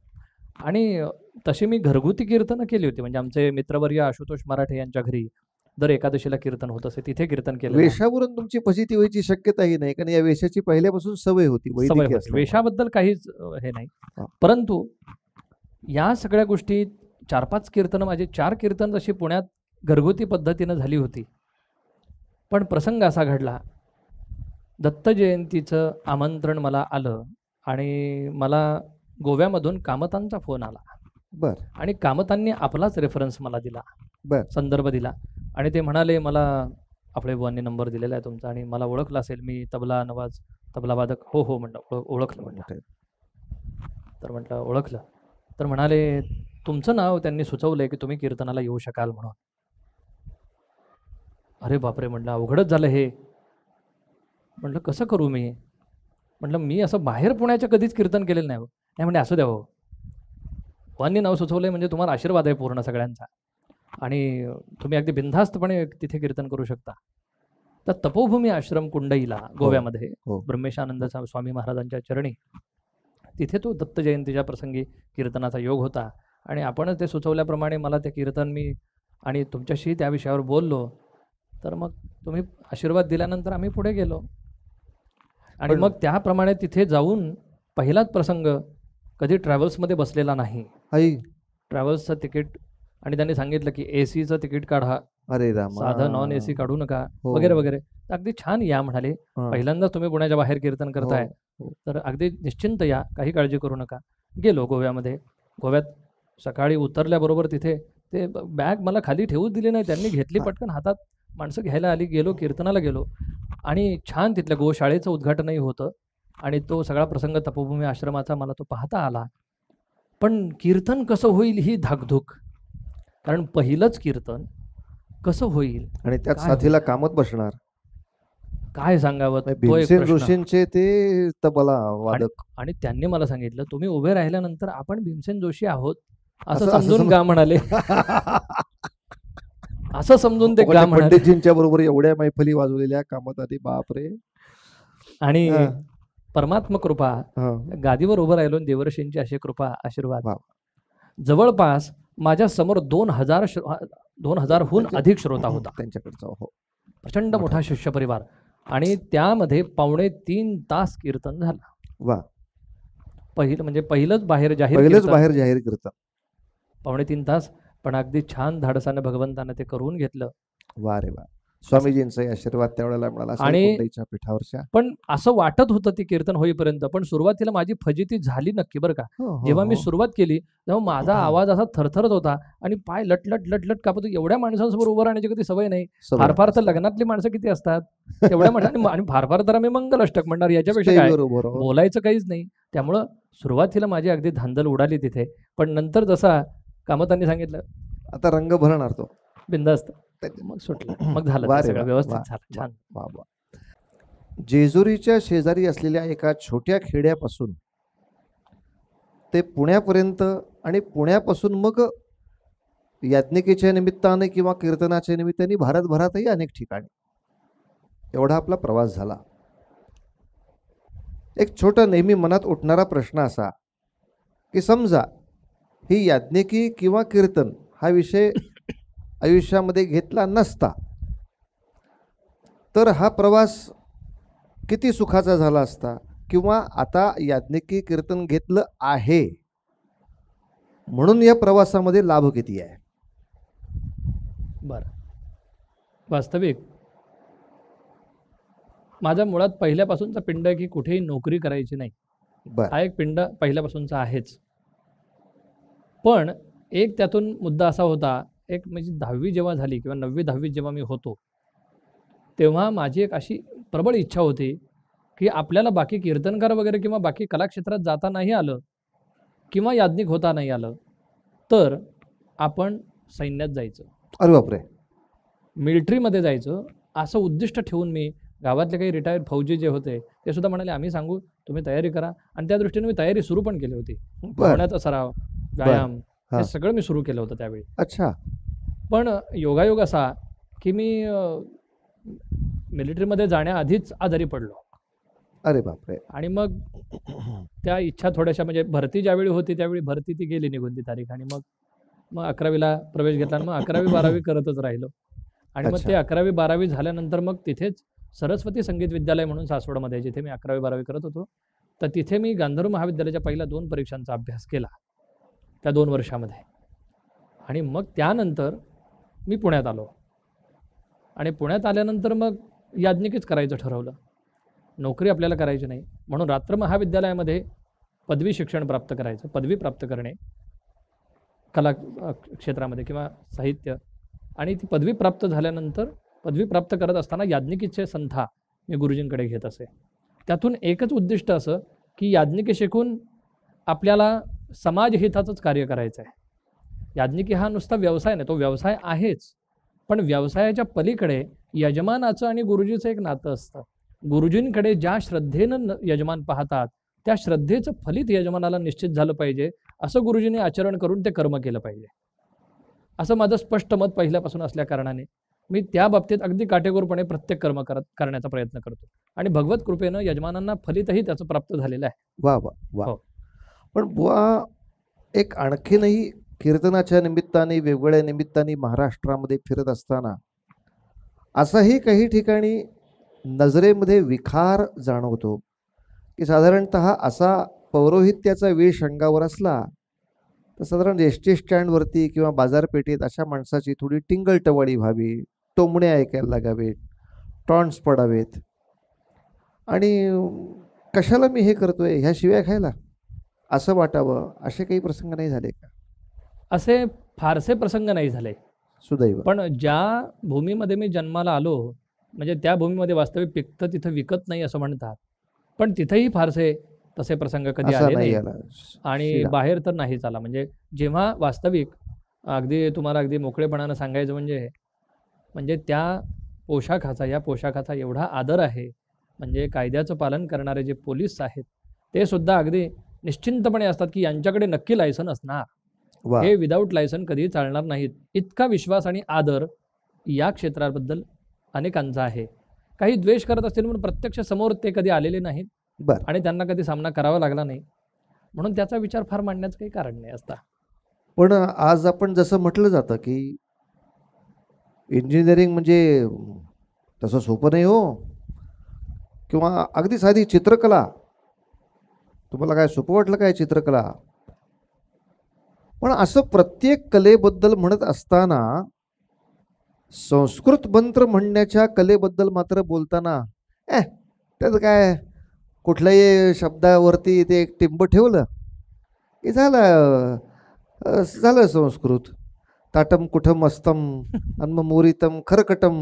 B: आणि तशी मी घरगुती कीर्तनं केली होती म्हणजे आमचे मित्रवर्य आशुतोष मराठे यांच्या घरी दर एकादशीला कीर्तन होत असे तिथे कीर्तन केलं
A: वेशावरून तुमची पसिती व्हायची शक्यताही नाही कारण या वेशाची पहिल्यापासून सवय होती सवय
B: वेशाबद्दल काहीच हे नाही
A: परंतु या सगळ्या गोष्टी चार
B: पाच कीर्तन माझे चार कीर्तन जशी पुण्यात घरगुती पद्धतीनं झाली होती पण प्रसंग असा घडला दत्त जयंतीचं आमंत्रण मला आलं आणि मला गोव्यामधून कामतांचा फोन आला बर आणि कामतांनी आपलाच रेफरन्स मला दिला बर संदर्भ दिला आणि ते म्हणाले मला आपले बुवांनी नंबर दिलेला आहे तुमचा आणि मला ओळखला असेल मी तबला नवाज तबला वादक हो हो म्हणलं ओळखलं म्हटलं तर म्हटलं ओळखलं तर म्हणाले तुमचं नाव त्यांनी सुचवलंय की तुम्ही कीर्तनाला येऊ शकाल म्हणून अरे बापरे म्हटलं अवघडच झालं हे म्हटलं कसं करू मी म्हटलं मी असं बाहेर पुण्याच्या कधीच कीर्तन केलेलं नाही हो. नाही म्हणजे असू द्या हो नाव सुचवलंय म्हणजे तुम्हाला आशीर्वाद आहे पूर्ण सगळ्यांचा आणि तुम्ही अगदी बिनधास्तपणे तिथे कीर्तन करू शकता तर तपोभूमी आश्रम कुंडईला हो, गोव्यामध्ये हो. ब्रह्मेशानंद स्वामी महाराजांच्या चरणी तिथे तो दत्त जयंतीच्या प्रसंगी कीर्तनाचा योग होता आणि आपणच ते सुचवल्याप्रमाणे मला ते कीर्तन मी आणि तुमच्याशी त्या विषयावर बोललो तर मग तुम्ही आशीर्वाद दिल्यानंतर आम्ही पुढे गेलो आणि मग त्याप्रमाणे तिथे जाऊन पहिलाच प्रसंग कधी ट्रॅव्हल्समध्ये बसलेला नाही आई ट्रॅव्हल्सचं तिकीट आणि त्यांनी सांगितलं की एसीचं तिकीट काढा अरे साधं नॉन एसी काढू नका हो. वगैरे वगैरे अगदी छान या म्हणाले पहिल्यांदा तुम्ही पुण्याच्या बाहेर कीर्तन करताय हो, हो. तर अगदी निश्चिंत या काही काळजी करू नका गेलो गोव्यामध्ये गोव्यात सकाळी उतरल्याबरोबर तिथे ते बॅग मला खाली ठेवूच दिली नाही त्यांनी घेतली पटकन हातात माणसं घ्यायला आली गेलो कीर्तनाला गेलो आणि छान तिथल्या गोशाळेचं उद्घाटनही होतं आणि तो सगळा प्रसंग तपोभूमी आश्रमाचा मला तो पाहता आला पण कीर्तन कसं होईल ही धाकधूक कारण पहिलंच कीर्तन कसं होईल
A: आणि त्या साथीला कामत बसणार
B: काय सांगावं म्हणजे जोशींचे ते तबला वादक आणि त्यांनी मला सांगितलं तुम्ही उभे राहिल्यानंतर आपण भीमसेन जोशी आहोत असं समजून का म्हणाले असं समजून ते पंडितजींच्या
A: बरोबर एवढ्या मैफली वाजवलेल्या कामत आधी बापरे
B: आणि परमात्म कृपा गादीवर उभं राहिलो देवर्षींची अशी कृपा आशीर्वाद जवळपास माझ्या समोर दोन हजार दोन हजारहून अधिक श्रोता हो, हो, होता त्यांच्याकडचा हो प्रचंड मोठा शिष्य परिवार आणि त्यामध्ये पावणे तीन तास कीर्तन झालं वा पहिलं म्हणजे पहिलंच बाहेर जाहीर पहिलंच बाहेर जाहीर कीर्तन पावणे तीन तास पण अगदी छान धाडसानं भगवंतानं ते करून घेतलं
A: वा रे वा स्वामीजींचे आशीर्वाद त्यावेळेला मिळाला आणि पीठावरच्या
B: पण असं वाटत होतं ते कीर्तन होईपर्यंत पण सुरुवातीला माझी फजिती झाली नक्की बरं का हो, हो, जेव्हा मी हो. सुरुवात केली तेव्हा माझा आवाज असा थरथरत होता आणि पाय लटलट लटलट कापतो एवढ्या माणसांसमोर उभं राहण्याची कधी सवय नाही फार फार तर लग्नातली माणसं किती असतात तेवढ्या माणसांनी आणि फार फार तर आम्ही मंगल अष्टक म्हणणार याच्यापेक्षा बोलायचं काहीच नाही त्यामुळं सुरुवातीला माझी अगदी धांदल उडाली तिथे पण नंतर जसा कामतांनी सांगितलं
A: आता रंग भरणार तो बिंदास्त मग सुटलं मग झालं व्यवस्थित झालं छान जेजुरीच्या शेजारी असलेल्या एका छोट्या खेड्यापासून ते पुण्यापर्यंत आणि पुण्यापासून मग याज्ञिकेच्या निमित्ताने किंवा कीर्तनाच्या निमित्ताने भारतभरातही अनेक ठिकाणी एवढा आपला प्रवास झाला एक छोटा नेहमी मनात उठणारा प्रश्न असा की समजा ही याज्ञिकी किंवा कीर्तन हा विषय आयुष्यामध्ये घेतला नसता तर हा प्रवास किती सुखाचा झाला असता किंवा आता याज्ञिकी कीर्तन घेतलं आहे म्हणून या प्रवासामध्ये लाभ किती आहे
B: बरं वास्तविक माझ्या मुळात पहिल्यापासूनचा पिंड आहे की कुठेही नोकरी करायची नाही हा एक पिंड पहिल्यापासूनचा आहेच पण एक त्यातून मुद्दा असा होता एक म्हणजे दहावी जेव्हा झाली किंवा नववी दहावी जेव्हा मी होतो तेव्हा माझी एक अशी प्रबळ इच्छा होती की आपल्याला बाकी कीर्तनकार वगैरे किंवा बाकी कलाक्षेत्रात जाता नाही आलं किंवा याज्ञिक होता नाही आलं तर आपण सैन्यात जायचं अरे बापरे मिलिटरीमध्ये जायचं असं उद्दिष्ट ठेवून मी गावातले काही रिटायर्ड फौजी जे होते ते सुद्धा म्हणाले आम्ही सांगू तुम्ही तयारी करा आणि त्या दृष्टीने मी तयारी सुरू पण केली होती पाण्याचा सराव व्यायाम हे सगळं मी सुरू केलं होतं त्यावेळी अच्छा पण योगायोग असा की मी मिलिटरीमध्ये जाण्याआधीच आजारी पडलो अरे बापरे आणि मग त्या इच्छा थोड्याशा म्हणजे भरती ज्यावेळी होती त्यावेळी भरती ती गेली निघून ती तारीख आणि मग मग अकरावीला प्रवेश घेतला मग अकरावी बारावी करतच राहिलो आणि मग ते अकरावी बारावी झाल्यानंतर मग तिथेच सरस्वती संगीत विद्यालय म्हणून सासवडमध्ये जिथे मी अकरावी बारावी करत होतो तर तिथे मी गांधर्व महाविद्यालयाच्या पहिल्या दोन परीक्षांचा अभ्यास केला त्या दोन वर्षामध्ये आणि मग त्यानंतर मी पुण्यात आलो आणि पुण्यात आल्यानंतर मग याज्ञिकीच करायचं ठरवलं नोकरी आपल्याला करायची नाही म्हणून रात्र महाविद्यालयामध्ये पदवी शिक्षण प्राप्त करायचं पदवी प्राप्त करणे कला क्षेत्रामध्ये किंवा साहित्य आणि ती पदवी प्राप्त झाल्यानंतर पदवी प्राप्त करत असताना याज्ञिकीचे संथा मी गुरुजींकडे घेत असे त्यातून एकच उद्दिष्ट असं की याज्ञिकी शिकून आपल्याला समाजहिताचंच कार्य करायचं आहे याज्ञिकी हा नुसता व्यवसाय नाही तो व्यवसाय आहेच पण व्यवसायाच्या पलीकडे यजमानाचं आणि गुरुजीचं एक नातं असतं गुरुजींकडे ज्या श्रद्धेनं यजमान पाहतात त्या श्रद्धेचं फलित यजमानाला निश्चित झालं पाहिजे असं गुरुजींनी आचरण करून ते कर्म केलं पाहिजे असं माझं स्पष्ट मत पहिल्यापासून असल्या कारणाने मी त्या बाबतीत अगदी काटेकोरपणे प्रत्येक कर्म करत करण्याचा प्रयत्न करतो आणि भगवत कृपेनं यजमानांना फलितही त्याचं प्राप्त झालेलं आहे
A: वा वा वा हो. पण बुवा एक आणखीनही कीर्तनाच्या निमित्ताने वेगवेगळ्या निमित्ताने महाराष्ट्रामध्ये फिरत असताना असाही काही ठिकाणी नजरेमध्ये विखार जाणवतो की साधारणत असा पौरोहित्याचा वेष अंगावर असला तर साधारण एस टी स्टँडवरती किंवा बाजारपेठेत अशा माणसाची थोडी टिंगलटवाळी व्हावी टोमणे ऐकायला लागावेत टॉन्स पडावेत आणि कशाला मी हे करतोय ह्या शिवाय खायला असं वाटावं असे काही प्रसंग नाही झाले का
B: असे फारसे प्रसंग नाही झाले सुदैव पण ज्या भूमीमध्ये मी जन्माला आलो म्हणजे त्या भूमीमध्ये वास्तविक पिकतं तिथं विकत नाही असं म्हणतात पण तिथेही फारसे तसे प्रसंग कधी आले नाही आणि बाहेर तर नाही आला म्हणजे जेव्हा वास्तविक अगदी तुम्हाला अगदी मोकळेपणानं सांगायचं म्हणजे म्हणजे त्या पोशाखाचा या पोशाखाचा एवढा आदर आहे म्हणजे कायद्याचं पालन करणारे जे पोलीस आहेत ते सुद्धा अगदी निश्चिंतपणे असतात की यांच्याकडे नक्की लायसन असणार हे विदाऊट लायसन कधी चालणार नाहीत इतका विश्वास आणि आदर या क्षेत्राबद्दल अनेकांचा आहे काही द्वेष करत असतील म्हणून प्रत्यक्ष समोर ते कधी आलेले नाहीत आणि त्यांना कधी सामना करावा लागला नाही म्हणून त्याचा विचार फार मांडण्याचं काही कारण नाही असता
A: पण आज आपण जसं म्हटलं जात की इंजिनिअरिंग म्हणजे तसं सोपं नाही हो किंवा अगदी साधी चित्रकला तुम्हाला काय सोपं वाटलं काय चित्रकला पण असं प्रत्येक कलेबद्दल म्हणत असताना संस्कृत मंत्र म्हणण्याच्या कलेबद्दल मात्र बोलताना ए त्याचं काय कुठल्याही शब्दावरती ते एक टिंब ठेवलं की झालं झालं संस्कृत ताटम कुठम अस्तम अन्म मोरितम खरकटम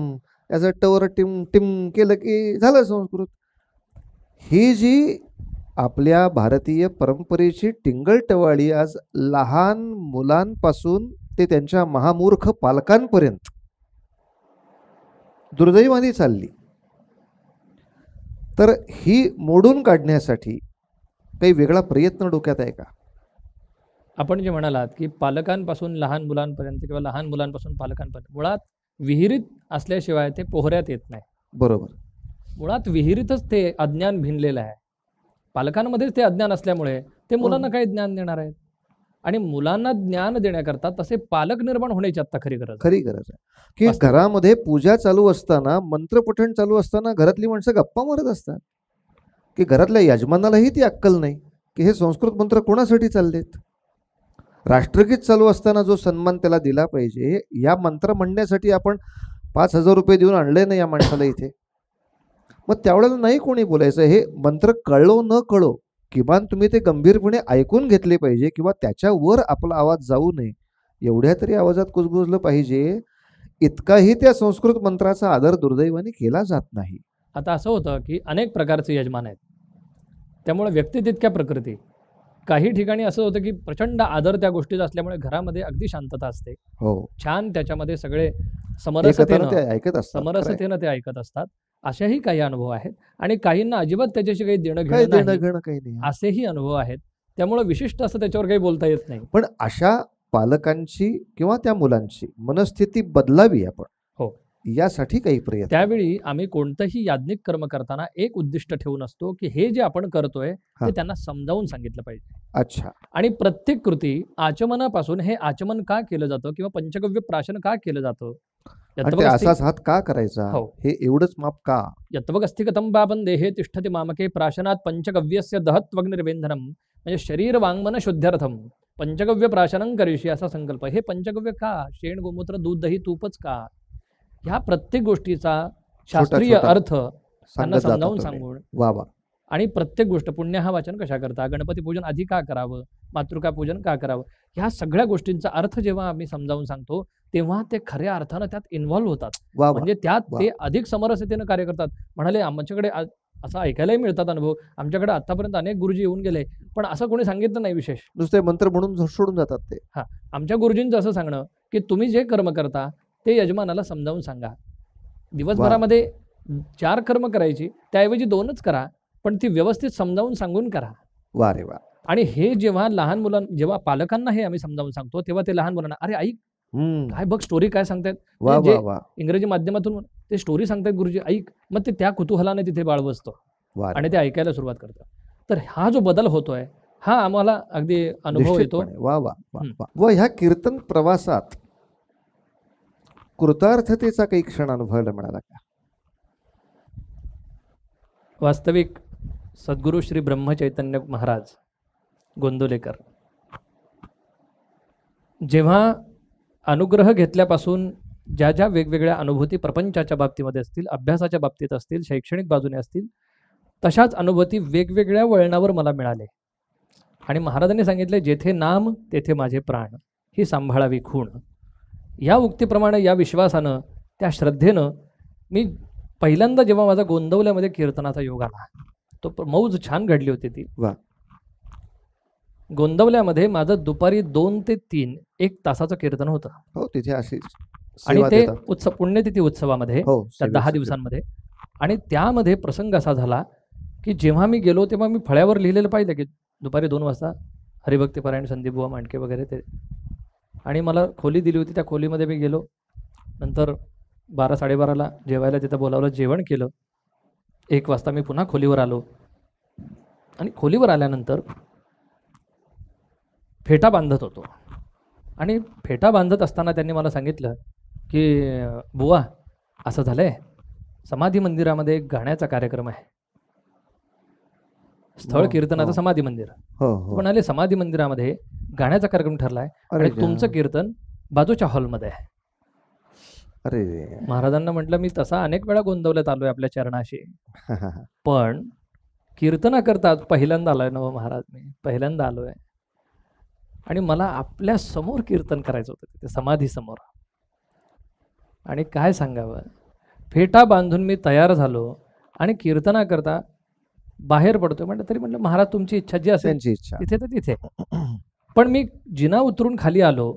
A: याचं टवर टिम टिम केलं की झालं संस्कृत ही जी आपल्या भारतीय परंपरेची टिंगलटवाळी आज लहान मुलांपासून ते त्यांच्या महामूर्ख पालकांपर्यंत दुर्दैवाने चालली तर ही मोडून काढण्यासाठी काही वेगळा प्रयत्न डोक्यात आहे का
B: आपण जे म्हणालात की पालकांपासून लहान मुलांपर्यंत किंवा लहान मुलांपासून पालकांपर्यंत मुळात विहिरीत असल्याशिवाय ते पोहऱ्यात येत नाही बरोबर मुळात विहिरीतच ते अज्ञान भिनलेलं आहे पालकांमध्येच ते अज्ञान असल्यामुळे ते हो. मुलांना काय ज्ञान देणार आहेत आणि मुलांना ज्ञान देण्याकरता तसे पालक निर्माण होण्याची आता खरी गरज
A: खरी गरज आहे की घरामध्ये पूजा चालू असताना मंत्रपठण चालू असताना घरातली माणसं गप्पा मारत असतात की घरातल्या यजमानालाही ती अक्कल नाही की हे संस्कृत मंत्र कोणासाठी चाललेत राष्ट्रगीत चालू असताना जो सन्मान त्याला दिला पाहिजे या मंत्र म्हणण्यासाठी आपण पाच हजार रुपये देऊन आणले नाही या माणसाला इथे मग त्यावेळेला नाही कोणी बोलायचं हे मंत्र कळो न कळो किमान तुम्ही ते गंभीरपणे ऐकून घेतले पाहिजे किंवा त्याच्यावर आपला आवाज जाऊ नये एवढ्या तरी आवाजात कुजबुजलं पाहिजे इतकाही त्या संस्कृत मंत्राचा आदर दुर्दैवाने केला जात नाही
B: आता असं होतं की अनेक प्रकारचे यजमान आहेत त्यामुळे व्यक्ती तितक्या प्रकृती काही ठिकाणी असं होतं की प्रचंड आदर त्या गोष्टीचा असल्यामुळे घरामध्ये अगदी शांतता असते हो छान त्याच्यामध्ये सगळे समरसतेनं ऐकत समरसतेनं ते ऐकत असतात अशाही काही अनुभव आहेत आणि काहींना अजिबात त्याच्याशी काही देणं घेणं घेणं काही नाही असेही अनुभव आहेत त्यामुळे विशिष्ट असं त्याच्यावर काही बोलता येत नाही
A: पण अशा पालकांची किंवा त्या मुलांची मनस्थिती बदलावी आपण हो यासाठी काही प्रयत्न
B: त्यावेळी आम्ही कोणतंही याज्ञिक कर्म करताना एक उद्दिष्ट ठेवून असतो की हे जे आपण करतोय ते त्यांना समजावून सांगितलं पाहिजे अच्छा आणि प्रत्येक कृती आचमनापासून हे आचमन का केलं जातं किंवा पंचगव्य प्राशन का केलं जातं असाच हात
A: का करायचा हो. हे एवढंच माप का
B: यत्वगस्थिगतम बाबंदेहे तिष्ठति मामके प्राशनात पंचगव्यस्य दहत्वग्निर्वेंधनम म्हणजे शरीर वाङ्मन शुद्ध्यर्थम पंचगव्य प्राशनं करिषी असा संकल्प हे पंचगव्य का शेण गोमूत्र दूध दही तूपच का ह्या प्रत्येक गोष्टीचा शास्त्रीय अर्थ
A: त्यांना समजावून सांगून वा वा
B: आणि प्रत्येक गोष्ट पुण्य हा वाचन कशा करता गणपती पूजन आधी का करावं मातृका पूजन का करावं ह्या सगळ्या गोष्टींचा अर्थ जेव्हा आम्ही समजावून सांगतो तेव्हा ते खऱ्या अर्थानं त्यात इन्व्हॉल्व्ह होतात म्हणजे त्यात ते अधिक समरसतेनं कार्य करतात म्हणाले आमच्याकडे असं ऐकायलाही मिळतात अनुभव आमच्याकडे आतापर्यंत अनेक गुरुजी येऊन गेले पण असं कोणी सांगितलं नाही विशेष नुसते मंत्र म्हणून सोडून जातात ते हा आमच्या गुरुजींचं असं सांगणं की तुम्ही जे कर्म करता ते यजमानाला समजावून सांगा दिवसभरामध्ये चार कर्म करायची त्याऐवजी दोनच करा पण ती व्यवस्थित समजावून सांगून करा वा रे वा आणि हे जेव्हा लहान मुलांना जेव्हा पालकांना हे आम्ही समजावून सांगतो तेव्हा ते लहान मुलांना अरे ऐक काय बघ स्टोरी काय सांगतायत म्हणजे इंग्रजी माध्यमातून ते स्टोरी सांगतात गुरुजी ऐक मग ते त्या कुतूहलाने तिथे बाळ बसतो आणि ते ऐकायला सुरुवात करतो तर हा जो बदल होतोय हा आम्हाला अगदी अनुभव येतो
A: वा वा व ह्या कीर्तन प्रवासात कृतार्थतेचा काही क्षण अनुभवला मिळाला का
B: वास्तविक सद्गुरु श्री ब्रह्मचैतन्य महाराज गोंदोलेकर जेव्हा अनुग्रह घेतल्यापासून ज्या ज्या वेगवेगळ्या अनुभूती प्रपंचाच्या बाबतीमध्ये असतील अभ्यासाच्या बाबतीत असतील शैक्षणिक बाजूने असतील तशाच अनुभूती वेगवेगळ्या वळणावर मला मिळाले आणि महाराजांनी सांगितले जेथे नाम तेथे माझे प्राण ही सांभाळावी खूण या उक्तीप्रमाणे या विश्वासानं त्या श्रद्धेनं मी पहिल्यांदा जेव्हा माझा गोंदवल्यामध्ये कीर्तनाचा योग आला तो मौज छान घडली होती ती वा गोंदवल्यामध्ये माझं दुपारी दोन ते तीन एक तासाचं कीर्तन होतं हो तिथे अशी आणि ते उत्सव पुण्यतिथी उत्सवामध्ये हो, त्या दहा दिवसांमध्ये आणि त्यामध्ये प्रसंग असा झाला की जेव्हा मी गेलो तेव्हा मी फळ्यावर लिहिलेलं पाहिलं की दुपारी दोन वाजता हरिभक्तीपरायण संदीप बुवा मांडके वगैरे ते आणि मला खोली दिली होती त्या खोलीमध्ये मी गेलो नंतर बारा साडेबाराला जेवायला तिथं बोलावलं जेवण केलं एक वाजता मी पुन्हा खोलीवर आलो आणि खोलीवर आल्यानंतर फेटा बांधत होतो आणि फेटा बांधत असताना त्यांनी मला सांगितलं की बुवा असं झालं आहे समाधी मंदिरामध्ये एक गाण्याचा कार्यक्रम आहे स्थळ हो, कीर्तनाचं हो. समाधी मंदिर हो, म्हणाले समाधी मंदिरामध्ये गाण्याचा कार्यक्रम ठरलाय आणि तुमचं कीर्तन बाजूच्या हॉलमध्ये आहे
A: अरे महाराजांना
B: म्हटलं मी तसा अनेक वेळा गोंदवल्यात आलोय आपल्या चरणाशी पण कीर्तना करता पहिल्यांदा आलोय नव महाराज मी पहिल्यांदा आलोय आणि मला आपल्या समोर कीर्तन करायचं होतं तिथे समाधी समोर आणि काय सांगावं फेटा बांधून मी तयार झालो आणि कीर्तना करता बाहेर पडतो म्हणजे तरी म्हटलं महाराज तुमची इच्छा जी असेल इच्छा तिथे तर तिथे पण मी जिना उतरून खाली आलो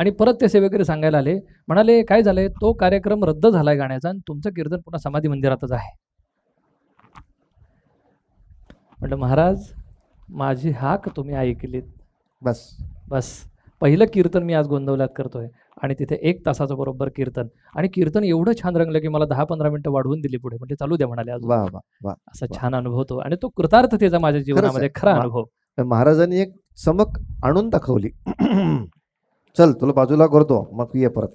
B: आणि परत ते सेवेकरी सांगायला आले म्हणाले काय झालंय तो कार्यक्रम रद्द झालाय गाण्याचा आणि तुमचं कीर्तन पुन्हा समाधी मंदिरातच आहे म्हटलं महाराज माझी हाक तुम्ही ऐकलीत बस बस पहिलं कीर्तन मी आज गोंदवल्यात करतोय आणि तिथे एक तासाचं बरोबर कीर्तन आणि कीर्तन एवढं छान रंगलं की मला दहा पंधरा मिनिटं वाढवून दिली पुढे म्हणजे चालू द्या म्हणाले आज असा छान अनुभव तो आणि तो कृतार्थ त्याचा माझ्या जीवनामध्ये खरा अनुभव
A: महाराजांनी एक चमक आणून दाखवली चल तुला बाजूला करतो मग ये परत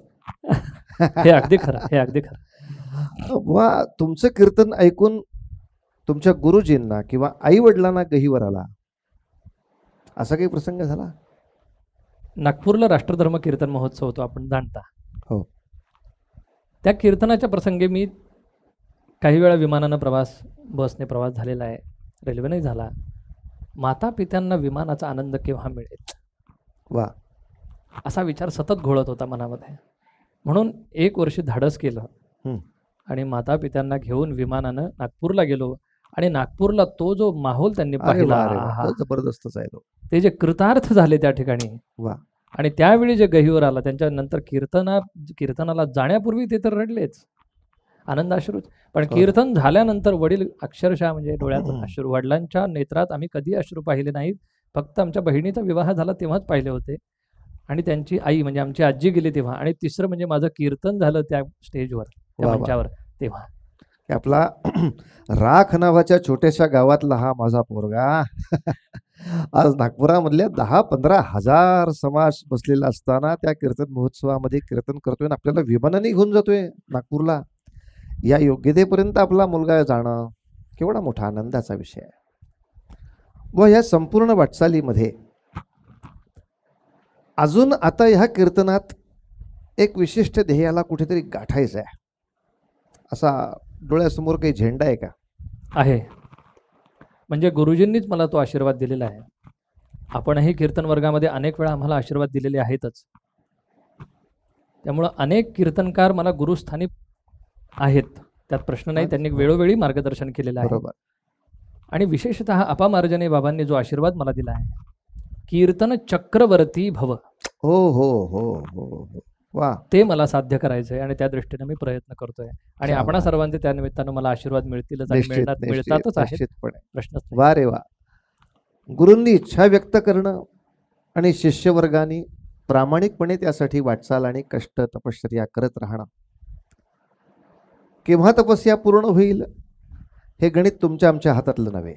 A: हे अगदी खरं हे अगदी खरं वा तुमचं कीर्तन ऐकून तुमच्या गुरुजींना किंवा आई वडिलांना गहीवर आला असा काही प्रसंग झाला
B: नागपूरला राष्ट्रधर्म कीर्तन महोत्सव होतो आपण जाणता हो त्या कीर्तनाच्या प्रसंगी मी काही वेळा विमानानं प्रवास बसने प्रवास झालेला आहे रेल्वेने झाला माता पित्यांना विमानाचा आनंद केव्हा मिळेल वा असा विचार सतत घोळत होता मनामध्ये म्हणून एक वर्षी धाडस केलं आणि माता पित्यांना घेऊन विमानानं नागपूरला गेलो आणि नागपूरला तो जो माहोल त्यांनी पाहिला जबरदस्तच आहे ते जे कृतार्थ झाले त्या ठिकाणी आणि त्यावेळी जे गहीवर आला त्यांच्या नंतर कीर्तना कीर्तनाला जाण्यापूर्वी ते तर रडलेच आनंदाश्रूच पण हो. कीर्तन झाल्यानंतर वडील अक्षरशः म्हणजे डोळ्यात अश्रू वडिलांच्या नेत्रात आम्ही कधी अश्रू पाहिले नाहीत फक्त आमच्या बहिणीचा विवाह झाला तेव्हाच पाहिले होते आणि त्यांची आई म्हणजे आमची आजी गेली तेव्हा आणि तिसरं म्हणजे माझं कीर्तन झालं त्या स्टेजवर त्या तेव्हा
A: आपला राख नावाच्या छोट्याशा गावातला हा माझा पोरगा आज नागपुरामधल्या दहा पंधरा हजार समाज बसलेला असताना त्या कीर्तन महोत्सवामध्ये कीर्तन करतोय आणि आपल्याला विमानाने घेऊन जातोय नागपूरला या योग्यतेपर्यंत आपला मुलगा जाणं केवढा मोठा आनंदाचा विषय आहे व या संपूर्ण वाटचालीमध्ये अजून आता ह्या कीर्तनात एक विशिष्ट ध्येयाला कुठेतरी गाठायचं आहे असा डोळ्यासमोर काही झेंडा आहे का
B: आहे म्हणजे गुरुजींनीच मला तो आशीर्वाद दिलेला आहे आपणही कीर्तन वर्गामध्ये अनेक वेळा आम्हाला आशीर्वाद दिलेले आहेतच त्यामुळं अनेक कीर्तनकार मला गुरुस्थानी आहेत त्यात प्रश्न नाही त्यांनी वेळोवेळी मार्गदर्शन केलेलं आहे आणि विशेषतः अपामार्जने बाबांनी जो आशीर्वाद मला दिला आहे कीर्तन चक्रवर्ती भव हो,
A: हो हो हो हो
B: वा ते मला साध्य करायचंय आणि त्या दृष्टीने मी प्रयत्न करतोय आणि आपण सर्वांचे त्या निमित्तानं मला आशीर्वाद मिळतीलच मिळतातच
A: प्रश्न वा रे वा गुरूंनी इच्छा व्यक्त करणं आणि शिष्यवर्गाने प्रामाणिकपणे त्यासाठी वाटचाल आणि कष्ट तपश्चर्या करत राहणं केव्हा तपस्या पूर्ण होईल हे गणित तुमच्या आमच्या हातातलं नव्हे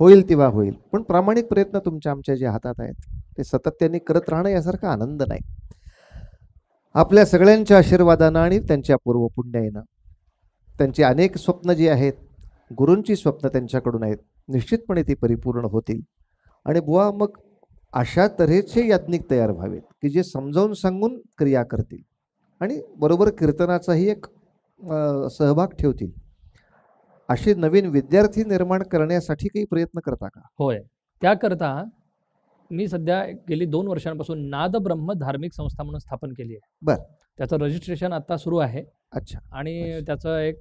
A: होईल तेव्हा होईल पण प्रामाणिक प्रयत्न तुमच्या आमच्या जे हातात आहेत ते सातत्याने करत राहणं यासारखा आनंद नाही आपल्या सगळ्यांच्या आशीर्वादानं आणि त्यांच्या पुण्याईना त्यांची अनेक स्वप्न जी आहेत गुरूंची स्वप्न त्यांच्याकडून आहेत निश्चितपणे ती परिपूर्ण होतील आणि बुवा मग अशा तऱ्हेचे याज्ञिक तयार व्हावेत की जे समजावून सांगून क्रिया करतील आणि बरोबर कीर्तनाचाही एक सहभाग ठेवतील अशी नवीन विद्यार्थी निर्माण करण्यासाठी काही प्रयत्न करता का होय
B: त्याकरता मी सध्या गेली दोन वर्षांपासून नाद ब्रह्म धार्मिक संस्था म्हणून स्थापन केली आहे बर त्याचं रजिस्ट्रेशन आता सुरू आहे अच्छा आणि त्याचं एक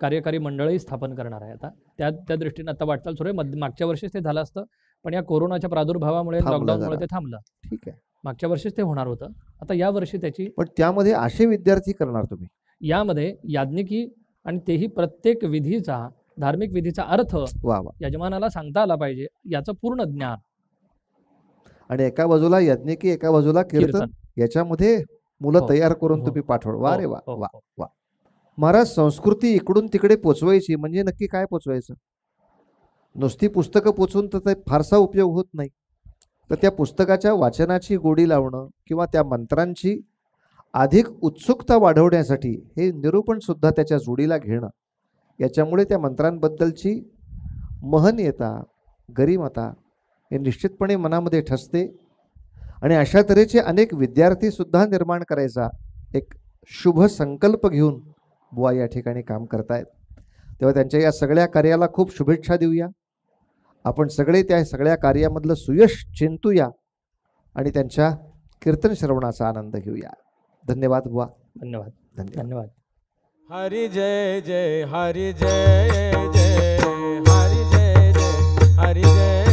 B: कार्यकारी मंडळही स्थापन करणार आहे आता त्या त्या दृष्टीने आता वाटचाल सुरू आहे मागच्या वर्षीच ते झालं असतं पण या कोरोनाच्या प्रादुर्भावामुळे लॉकडाऊनमुळे ते थांबलं ठीक आहे मागच्या वर्षीच ते होणार होतं आता या वर्षी त्याची
A: पण त्यामध्ये असे विद्यार्थी करणार तुम्ही
B: यामध्ये याज्ञिकी आणि तेही प्रत्येक विधीचा धार्मिक विधीचा अर्थ वा वा यजमानाला सांगता आला पाहिजे याचं पूर्ण ज्ञान
A: आणि एका बाजूला यज्ञ की एका बाजूला कीर्तन याच्यामध्ये मुलं हो, तयार करून हो. तुम्ही पाठव वा हो, रे वा वा वा महाराज संस्कृती इकडून तिकडे पोचवायची म्हणजे नक्की काय पोचवायचं नुसती पुस्तकं पोचवून तर फारसा उपयोग होत नाही तर त्या पुस्तकाच्या वाचनाची गोडी लावणं किंवा त्या मंत्रांची अधिक उत्सुकता वाढवण्यासाठी हे निरूपणसुद्धा त्याच्या जोडीला घेणं याच्यामुळे त्या मंत्रांबद्दलची महनीयता गरिमता हे निश्चितपणे मनामध्ये ठसते आणि अशा तऱ्हेचे अनेक विद्यार्थीसुद्धा निर्माण करायचा एक शुभ संकल्प घेऊन बुवा या ठिकाणी काम करतायत तेव्हा त्यांच्या या सगळ्या कार्याला खूप शुभेच्छा देऊया आपण सगळे त्या सगळ्या कार्यामधलं सुयश चिंतूया आणि त्यांच्या कीर्तन श्रवणाचा आनंद घेऊया धन्यवाद बुवा धन्यवाद धन्यवाद धन्यवाद
B: हरी जय जय हरी जय जय हरी जय जय हरी जय